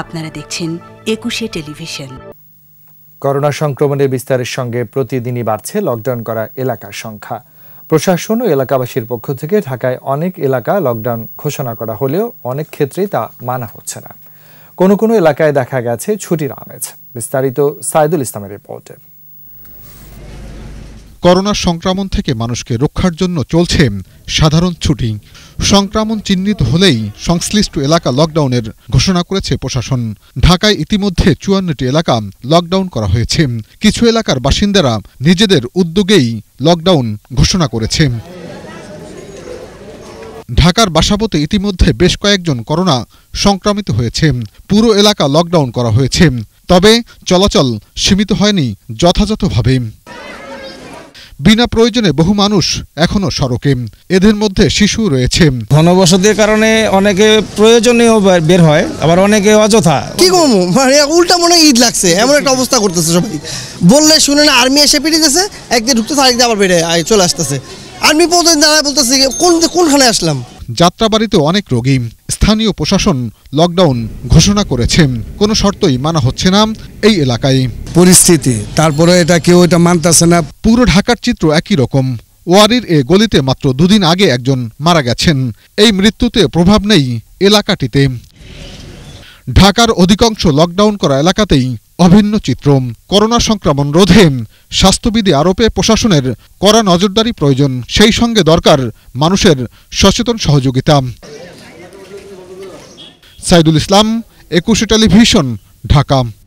আপনারা দেখছেন একুশে টেলিভিশন করোনা সংক্রমণের বিস্তারের সঙ্গে প্রতিদিনই বাড়ছে লকডাউন করা এলাকার সংখ্যা প্রশাসন ও এলাকাবাসীর পক্ষ থেকে ঢাকায় অনেক এলাকা লকডাউন ঘোষণা করা হলেও অনেক ক্ষেত্রেই তা মানা হচ্ছে না কোনো কোনো এলাকায় দেখা গেছে ছুটির আমেজ বিস্তারিত সাইদুল ইসলামের রিপোর্টে করোনা সংক্রমণ থেকে মানুষকে রক্ষার জন্য চলছে সাধারণ ছুটি সংক্রমণ চিহ্নিত হলেই সংশ্লিষ্ট এলাকা লকডাউনের ঘোষণা করেছে প্রশাসন ঢাকায় ইতিমধ্যে চুয়ান্নটি এলাকা লকডাউন করা হয়েছে কিছু এলাকার বাসিন্দারা নিজেদের উদ্যোগেই লকডাউন ঘোষণা করেছে ঢাকার বাসাপতে ইতিমধ্যে বেশ কয়েকজন করোনা সংক্রমিত হয়েছে পুরো এলাকা লকডাউন করা হয়েছে তবে চলাচল সীমিত হয়নি যথাযথভাবে বিনা প্রয়োজনে বহু মানুষ এখনও সড়কে এদের মধ্যে শিশু রয়েছে ঘনবসতির কারণে অনেকে প্রয়োজনীয় বের হয় আবার অনেকে অযথা কি কম মানে উল্টা মনে ঈদ লাগছে এমন একটা অবস্থা করতেছে সবাই বললে শুনে না আর্মি এসে গেছে একদিন ঢুকতেছে আরেকদিন আবার বেড়ে চলে আসতেছে আর্মি পৌঁছে দাঁড়ায় বলতেছে কোন কোনখানে আসলাম যাত্রাবাড়িতে অনেক রোগী স্থানীয় প্রশাসন লকডাউন ঘোষণা করেছে কোনো শর্তই মানা হচ্ছে না এই এলাকায় পরিস্থিতি তারপরে এটা কেউ এটা মানতেছে না পুরো ঢাকার চিত্র একই রকম ওয়ারির এ গলিতে মাত্র দুদিন আগে একজন মারা গেছেন এই মৃত্যুতে প্রভাব নেই এলাকাটিতে ঢাকার অধিকাংশ লকডাউন করা এলাকাতেই অভিন্ন চিত্র করোনা সংক্রমণ রোধে স্বাস্থ্যবিধি আরোপে প্রশাসনের কড়া নজরদারি প্রয়োজন সেই সঙ্গে দরকার মানুষের সচেতন সহযোগিতা সাইদুল ইসলাম একুশে টেলিভিশন ঢাকা